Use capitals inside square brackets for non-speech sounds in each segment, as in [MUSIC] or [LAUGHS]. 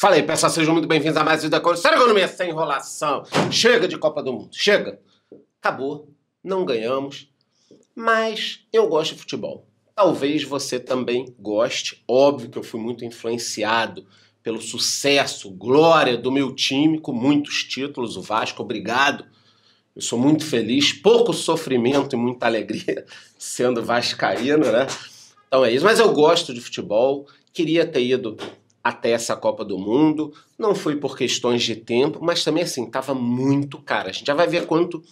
Falei, pessoal, sejam muito bem-vindos a mais um da Coisa. Sério economia sem enrolação. Chega de Copa do Mundo, chega. Acabou, não ganhamos. Mas eu gosto de futebol. Talvez você também goste. Óbvio que eu fui muito influenciado pelo sucesso, glória do meu time, com muitos títulos, o Vasco, obrigado. Eu sou muito feliz, pouco sofrimento e muita alegria [LAUGHS] sendo vascaíno, né? Então é isso. Mas eu gosto de futebol, queria ter ido até essa Copa do Mundo. Não foi por questões de tempo, mas também assim, estava muito caro. A gente já vai ver quanto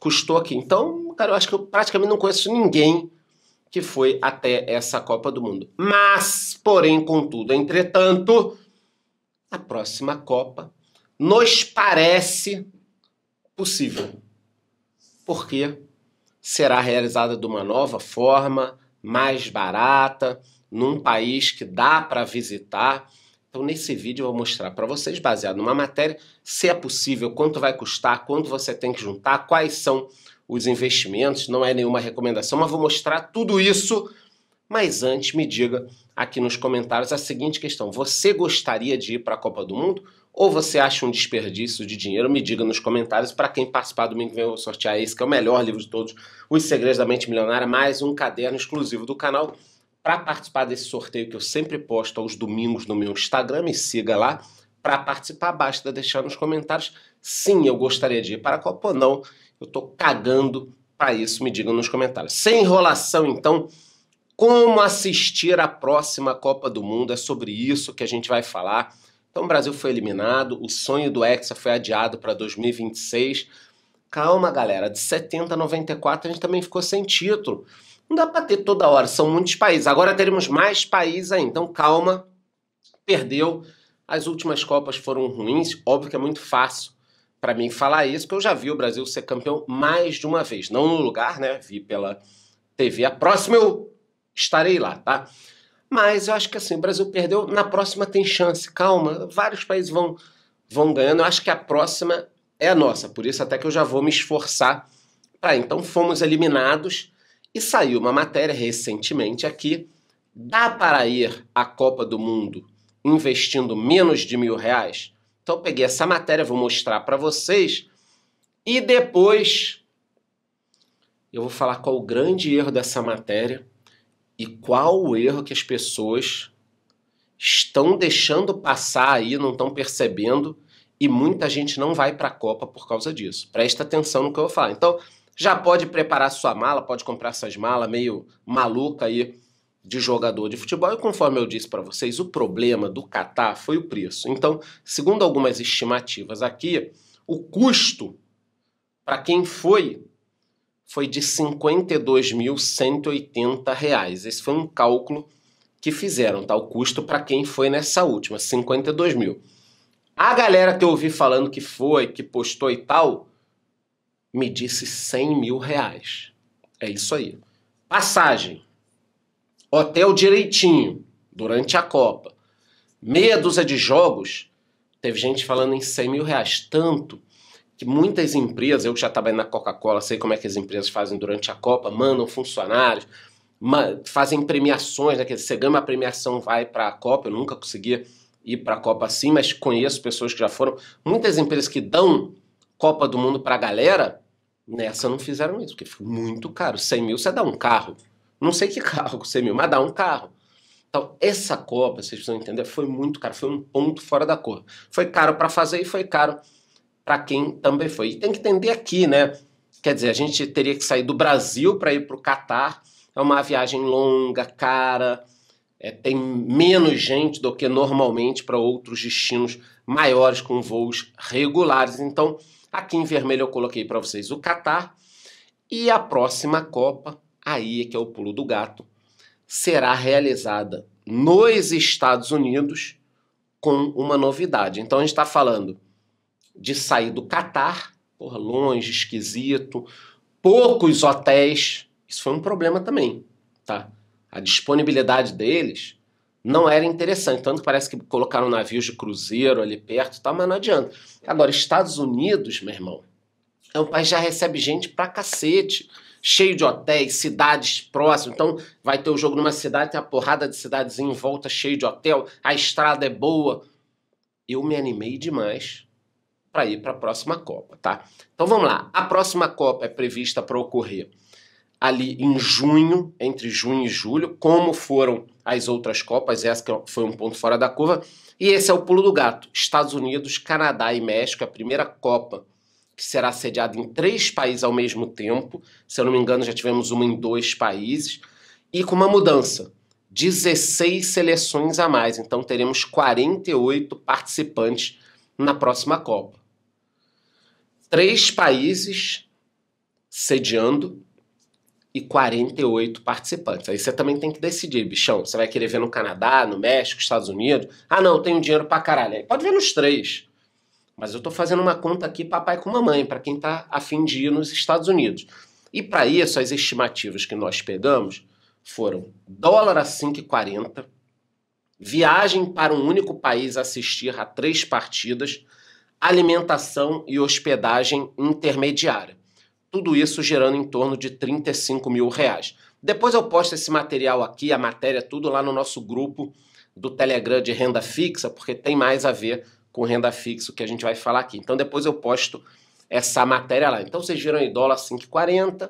custou aqui. Então, cara, eu acho que eu praticamente não conheço ninguém que foi até essa Copa do Mundo. Mas, porém, contudo, entretanto, a próxima Copa nos parece possível. Porque será realizada de uma nova forma, mais barata num país que dá para visitar. Então, nesse vídeo eu vou mostrar para vocês, baseado numa matéria, se é possível, quanto vai custar, quanto você tem que juntar, quais são os investimentos, não é nenhuma recomendação, mas vou mostrar tudo isso. Mas antes, me diga aqui nos comentários a seguinte questão: você gostaria de ir para a Copa do Mundo ou você acha um desperdício de dinheiro? Me diga nos comentários. Para quem participar domingo que vem, eu vou sortear esse que é o melhor livro de todos, Os Segredos da Mente Milionária, mais um caderno exclusivo do canal para participar desse sorteio que eu sempre posto aos domingos no meu Instagram, me siga lá. Para participar, basta deixar nos comentários sim, eu gostaria de ir para a Copa ou não. Eu estou cagando para isso, me digam nos comentários. Sem enrolação, então, como assistir a próxima Copa do Mundo? É sobre isso que a gente vai falar. Então, o Brasil foi eliminado, o sonho do Hexa foi adiado para 2026. Calma, galera, de 70 a 94 a gente também ficou sem título. Não dá para ter toda hora, são muitos países. Agora teremos mais países ainda. Então, calma, perdeu. As últimas Copas foram ruins. Óbvio que é muito fácil para mim falar isso, porque eu já vi o Brasil ser campeão mais de uma vez. Não no lugar, né? Vi pela TV. A próxima eu estarei lá, tá? Mas eu acho que assim, o Brasil perdeu. Na próxima tem chance. Calma, vários países vão, vão ganhando. Eu acho que a próxima é a nossa. Por isso, até que eu já vou me esforçar para. Então, fomos eliminados e saiu uma matéria recentemente aqui: dá para ir à Copa do Mundo investindo menos de mil reais? Então peguei essa matéria, vou mostrar para vocês e depois eu vou falar qual o grande erro dessa matéria e qual o erro que as pessoas estão deixando passar aí, não estão percebendo e muita gente não vai para a Copa por causa disso. Presta atenção no que eu vou falar. Então já pode preparar sua mala, pode comprar essas malas meio maluca aí de jogador de futebol. E conforme eu disse para vocês, o problema do Catar foi o preço. Então, segundo algumas estimativas aqui, o custo para quem foi foi de R$ 52.180. Esse foi um cálculo que fizeram, tá? O custo para quem foi nessa última, 52 mil. A galera que eu ouvi falando que foi, que postou e tal, me disse 100 mil reais. É isso aí. Passagem. Hotel direitinho, durante a Copa. Meia dúzia de jogos, teve gente falando em 100 mil reais. Tanto que muitas empresas, eu que já trabalhei na Coca-Cola, sei como é que as empresas fazem durante a Copa, mandam funcionários, fazem premiações, né? Quer você ganha uma premiação, vai para a Copa. Eu nunca conseguia ir para a Copa assim, mas conheço pessoas que já foram. Muitas empresas que dão Copa do Mundo para a galera Nessa não fizeram isso, porque ficou muito caro. 100 mil você dá um carro. Não sei que [LAUGHS] carro com 100 mil, mas dá um carro. Então, essa Copa, vocês precisam entender, foi muito caro. Foi um ponto fora da cor. Foi caro para fazer e foi caro para quem também foi. E tem que entender aqui, né? Quer dizer, a gente teria que sair do Brasil para ir para o Catar. É uma viagem longa, cara. É, tem menos gente do que normalmente para outros destinos maiores com voos regulares. Então, Aqui em vermelho eu coloquei para vocês o Catar. E a próxima Copa, aí é que é o pulo do gato, será realizada nos Estados Unidos com uma novidade. Então a gente está falando de sair do Catar, por longe, esquisito, poucos hotéis. Isso foi um problema também, tá? A disponibilidade deles não era interessante. Tanto parece que colocaram navios de cruzeiro ali perto, tá, mas não adianta. Agora, Estados Unidos, meu irmão, é um país que já recebe gente pra cacete. Cheio de hotéis, cidades próximas. Então, vai ter o jogo numa cidade, tem a porrada de cidades em volta, cheio de hotel, a estrada é boa. Eu me animei demais para ir para a próxima Copa, tá? Então vamos lá. A próxima Copa é prevista para ocorrer ali em junho, entre junho e julho, como foram as outras Copas, essa que foi um ponto fora da curva. E esse é o pulo do gato: Estados Unidos, Canadá e México, a primeira Copa que será sediada em três países ao mesmo tempo. Se eu não me engano, já tivemos uma em dois países. E com uma mudança: 16 seleções a mais. Então teremos 48 participantes na próxima Copa. Três países sediando e 48 participantes. Aí você também tem que decidir, bichão. Você vai querer ver no Canadá, no México, Estados Unidos? Ah, não, tenho dinheiro pra caralho. Aí pode ver nos três. Mas eu tô fazendo uma conta aqui, papai com mamãe, para quem tá afim de ir nos Estados Unidos. E para isso, as estimativas que nós pegamos foram dólar a 5,40, viagem para um único país assistir a três partidas, alimentação e hospedagem intermediária. Tudo isso gerando em torno de 35 mil reais. Depois eu posto esse material aqui, a matéria, tudo lá no nosso grupo do Telegram de renda fixa, porque tem mais a ver com renda fixa que a gente vai falar aqui. Então depois eu posto essa matéria lá. Então vocês viram aí dólar 5,40,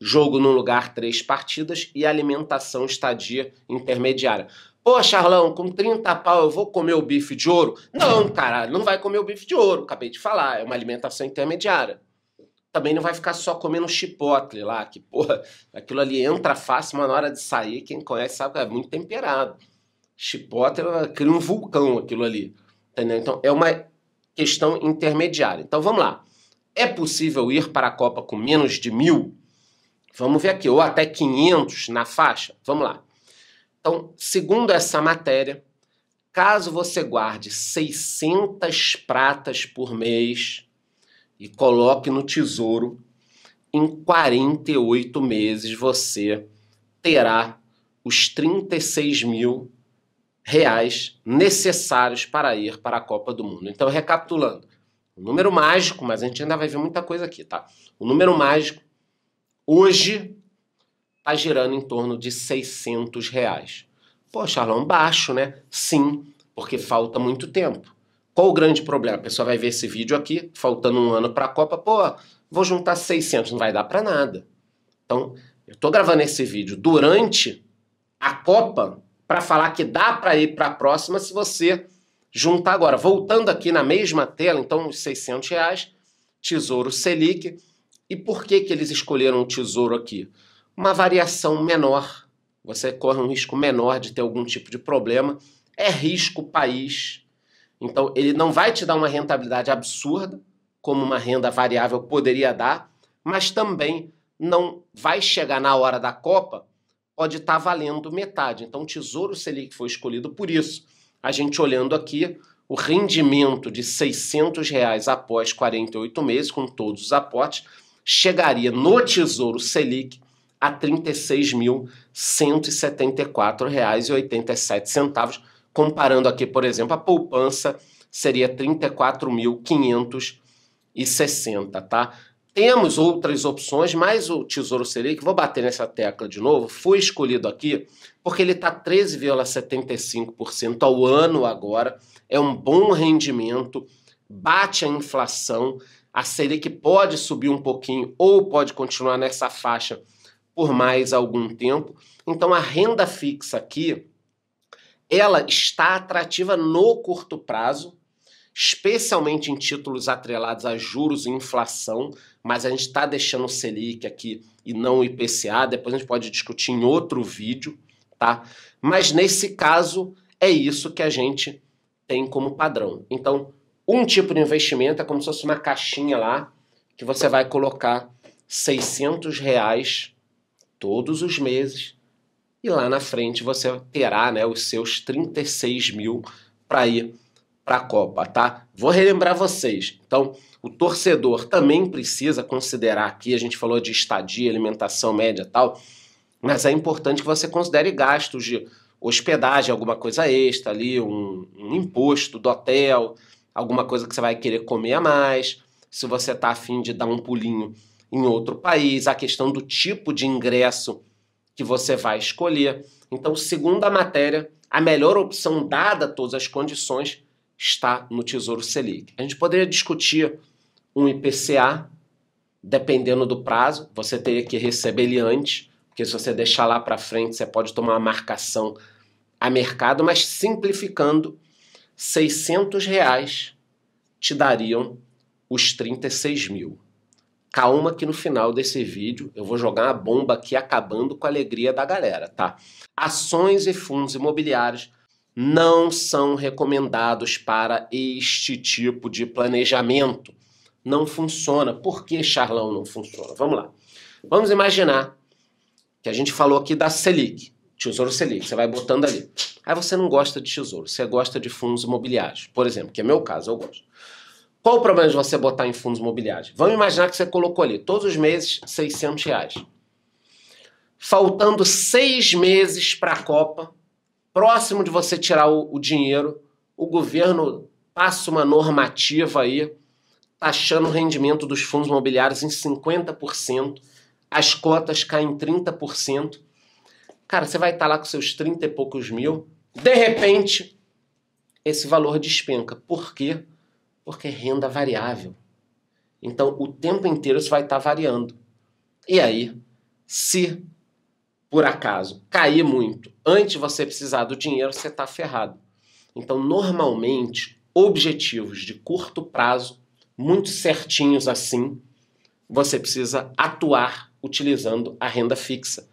jogo no lugar três partidas e alimentação estadia intermediária. Pô, Charlão, com 30 pau eu vou comer o bife de ouro? Não, cara, não vai comer o bife de ouro, acabei de falar, é uma alimentação intermediária também não vai ficar só comendo chipotle lá, que porra, aquilo ali entra fácil, mas na hora de sair, quem conhece sabe que é muito temperado. Chipotle cria é um vulcão aquilo ali, entendeu? Então é uma questão intermediária. Então vamos lá. É possível ir para a Copa com menos de mil? Vamos ver aqui, ou até 500 na faixa? Vamos lá. Então, segundo essa matéria, caso você guarde 600 pratas por mês, e coloque no tesouro, em 48 meses você terá os 36 mil reais necessários para ir para a Copa do Mundo. Então, recapitulando, o número mágico, mas a gente ainda vai ver muita coisa aqui, tá? O número mágico hoje está girando em torno de 600 reais. Pô, Charlão, baixo, né? Sim, porque falta muito tempo. Qual o grande problema? A pessoa vai ver esse vídeo aqui, faltando um ano para a Copa, pô, vou juntar 600, não vai dar para nada. Então, eu estou gravando esse vídeo durante a Copa para falar que dá para ir para a próxima se você juntar agora. Voltando aqui na mesma tela, então, os 600 reais, Tesouro Selic. E por que, que eles escolheram o Tesouro aqui? Uma variação menor, você corre um risco menor de ter algum tipo de problema. É risco país, então, ele não vai te dar uma rentabilidade absurda, como uma renda variável poderia dar, mas também não vai chegar na hora da Copa, pode estar tá valendo metade. Então, o Tesouro Selic foi escolhido por isso. A gente olhando aqui, o rendimento de 600 reais após 48 meses, com todos os aportes, chegaria no Tesouro Selic a R$ 36.174,87, Comparando aqui, por exemplo, a poupança seria 34.560, tá? Temos outras opções, mas o Tesouro Selic, vou bater nessa tecla de novo, foi escolhido aqui porque ele está 13,75% ao ano agora, é um bom rendimento, bate a inflação, a Selic pode subir um pouquinho ou pode continuar nessa faixa por mais algum tempo. Então a renda fixa aqui ela está atrativa no curto prazo, especialmente em títulos atrelados a juros e inflação, mas a gente está deixando o Selic aqui e não o IPCA, depois a gente pode discutir em outro vídeo, tá? Mas nesse caso, é isso que a gente tem como padrão. Então, um tipo de investimento é como se fosse uma caixinha lá, que você vai colocar 600 reais todos os meses, e lá na frente você terá né, os seus 36 mil para ir para a Copa, tá? Vou relembrar vocês. Então, o torcedor também precisa considerar aqui, a gente falou de estadia, alimentação média tal, mas é importante que você considere gastos de hospedagem, alguma coisa extra ali, um, um imposto do hotel, alguma coisa que você vai querer comer a mais, se você está afim de dar um pulinho em outro país, a questão do tipo de ingresso que você vai escolher. Então, segundo a matéria, a melhor opção dada todas as condições está no Tesouro Selic. A gente poderia discutir um IPCA, dependendo do prazo, você teria que receber ele antes, porque se você deixar lá para frente, você pode tomar uma marcação a mercado, mas simplificando, 600 reais te dariam os 36 mil. Calma que no final desse vídeo eu vou jogar uma bomba aqui acabando com a alegria da galera, tá? Ações e fundos imobiliários não são recomendados para este tipo de planejamento. Não funciona. Por que, Charlão, não funciona? Vamos lá. Vamos imaginar que a gente falou aqui da Selic, Tesouro Selic, você vai botando ali. Aí você não gosta de tesouro, você gosta de fundos imobiliários. Por exemplo, que é meu caso, eu gosto. Qual o problema de você botar em fundos imobiliários? Vamos imaginar que você colocou ali todos os meses 600 reais. Faltando seis meses para a Copa, próximo de você tirar o, o dinheiro, o governo passa uma normativa aí taxando o rendimento dos fundos imobiliários em 50%, as cotas caem em 30%. Cara, você vai estar tá lá com seus 30 e poucos mil, de repente, esse valor despenca. Por quê? Porque porque é renda variável. Então, o tempo inteiro isso vai estar tá variando. E aí, se por acaso cair muito antes de você precisar do dinheiro, você está ferrado. Então, normalmente, objetivos de curto prazo, muito certinhos assim, você precisa atuar utilizando a renda fixa.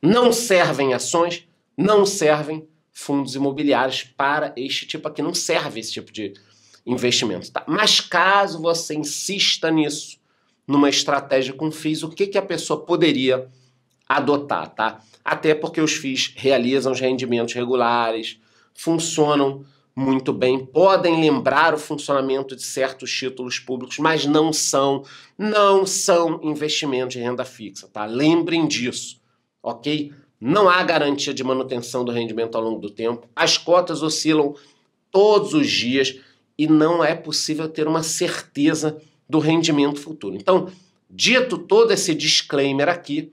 Não servem ações, não servem fundos imobiliários para este tipo aqui, não serve esse tipo de, investimento. Tá? Mas caso você insista nisso, numa estratégia com FIIs, o que, que a pessoa poderia adotar, tá? Até porque os FIIs realizam os rendimentos regulares, funcionam muito bem, podem lembrar o funcionamento de certos títulos públicos, mas não são, não são investimentos de renda fixa, tá? Lembrem disso, ok? Não há garantia de manutenção do rendimento ao longo do tempo. As cotas oscilam todos os dias e não é possível ter uma certeza do rendimento futuro. Então, dito todo esse disclaimer aqui,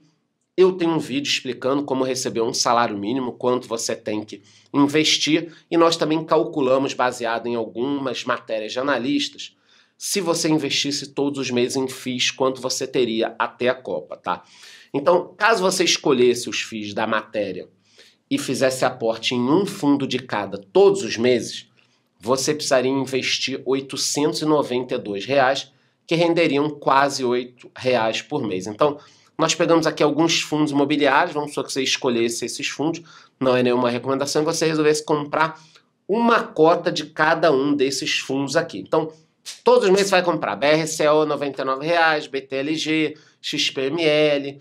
eu tenho um vídeo explicando como receber um salário mínimo, quanto você tem que investir, e nós também calculamos, baseado em algumas matérias de analistas, se você investisse todos os meses em FIIs, quanto você teria até a Copa, tá? Então, caso você escolhesse os FIIs da matéria e fizesse aporte em um fundo de cada todos os meses, você precisaria investir R$ 892, reais, que renderiam quase R$ reais por mês. Então, nós pegamos aqui alguns fundos imobiliários, vamos só que você escolhesse esses fundos, não é nenhuma recomendação, e você resolvesse comprar uma cota de cada um desses fundos aqui. Então, todos os meses você vai comprar BRCO R$ reais, BTLG, XPML,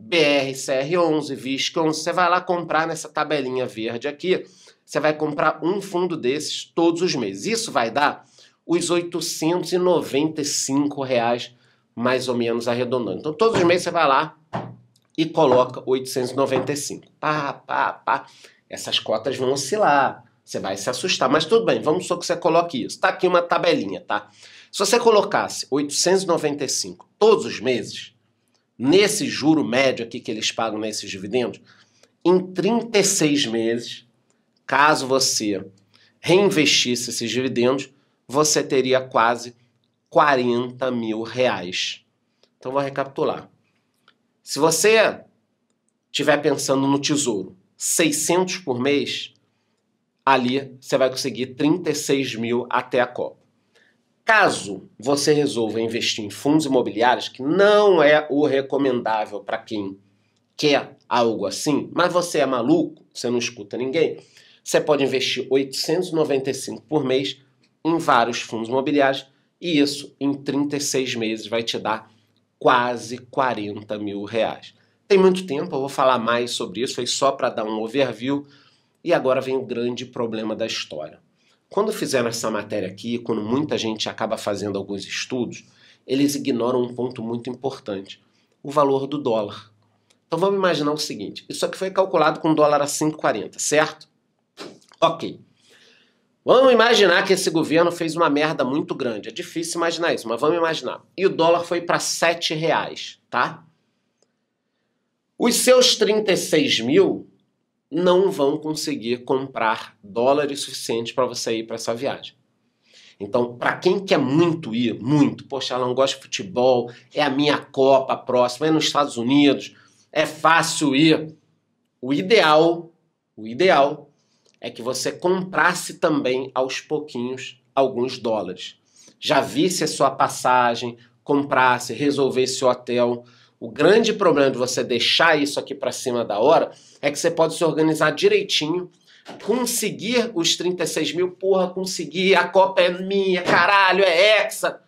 BRCR11, VISC11, você vai lá comprar nessa tabelinha verde aqui, você vai comprar um fundo desses todos os meses. Isso vai dar os 895 reais, mais ou menos, arredondando. Então, todos os meses você vai lá e coloca 895. Pá, pá, pá. Essas cotas vão oscilar. Você vai se assustar, mas tudo bem, vamos só que você coloque isso. Tá aqui uma tabelinha, tá? Se você colocasse 895 todos os meses, nesse juro médio aqui que eles pagam nesses dividendos, em 36 meses Caso você reinvestisse esses dividendos, você teria quase 40 mil reais. Então, vou recapitular. Se você estiver pensando no tesouro, 600 por mês, ali você vai conseguir 36 mil até a Copa. Caso você resolva investir em fundos imobiliários, que não é o recomendável para quem quer algo assim, mas você é maluco, você não escuta ninguém, você pode investir 895 por mês em vários fundos imobiliários e isso em 36 meses vai te dar quase 40 mil reais. Tem muito tempo, eu vou falar mais sobre isso, foi só para dar um overview. E agora vem o grande problema da história. Quando fizeram essa matéria aqui, quando muita gente acaba fazendo alguns estudos, eles ignoram um ponto muito importante: o valor do dólar. Então vamos imaginar o seguinte: isso aqui foi calculado com dólar a 5,40, certo? Ok. Vamos imaginar que esse governo fez uma merda muito grande. É difícil imaginar isso, mas vamos imaginar. E o dólar foi para 7 reais, tá? Os seus 36 mil não vão conseguir comprar dólares suficientes para você ir para essa viagem. Então, para quem quer muito ir, muito, poxa, ela não gosta de futebol, é a minha Copa próxima, é nos Estados Unidos, é fácil ir. O ideal, o ideal é que você comprasse também aos pouquinhos alguns dólares. Já visse a sua passagem, comprasse, resolvesse o hotel. O grande problema de você deixar isso aqui para cima da hora é que você pode se organizar direitinho, conseguir os 36 mil, porra, conseguir, a Copa é minha, caralho, é hexa.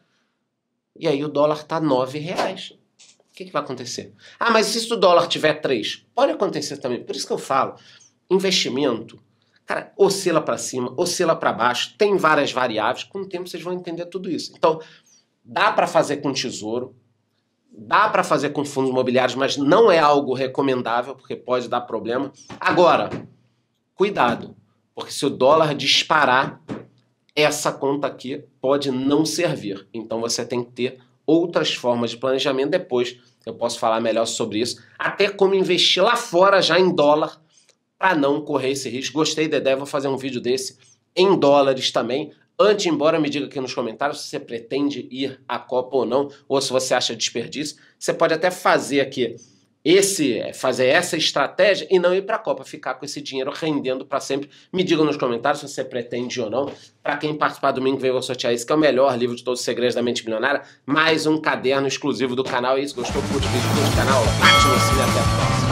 E aí o dólar tá 9 reais. O que, que vai acontecer? Ah, mas e se o dólar tiver 3? Pode acontecer também. Por isso que eu falo, investimento Cara, oscila para cima, oscila para baixo, tem várias variáveis. Com o tempo vocês vão entender tudo isso. Então, dá para fazer com tesouro, dá para fazer com fundos imobiliários, mas não é algo recomendável porque pode dar problema. Agora, cuidado, porque se o dólar disparar, essa conta aqui pode não servir. Então você tem que ter outras formas de planejamento depois. Eu posso falar melhor sobre isso, até como investir lá fora já em dólar para não correr esse risco. Gostei, ideia, vou fazer um vídeo desse em dólares também. Antes, embora, me diga aqui nos comentários se você pretende ir à Copa ou não, ou se você acha desperdício. Você pode até fazer aqui esse é, fazer essa estratégia e não ir para a Copa, ficar com esse dinheiro rendendo para sempre. Me diga nos comentários se você pretende ou não. Para quem participar domingo, eu vou sortear esse que é o melhor livro de todos os segredos da mente milionária, mais um caderno exclusivo do canal. É isso, gostou? Curte o vídeo, curte o canal, bate no sininho até a próxima.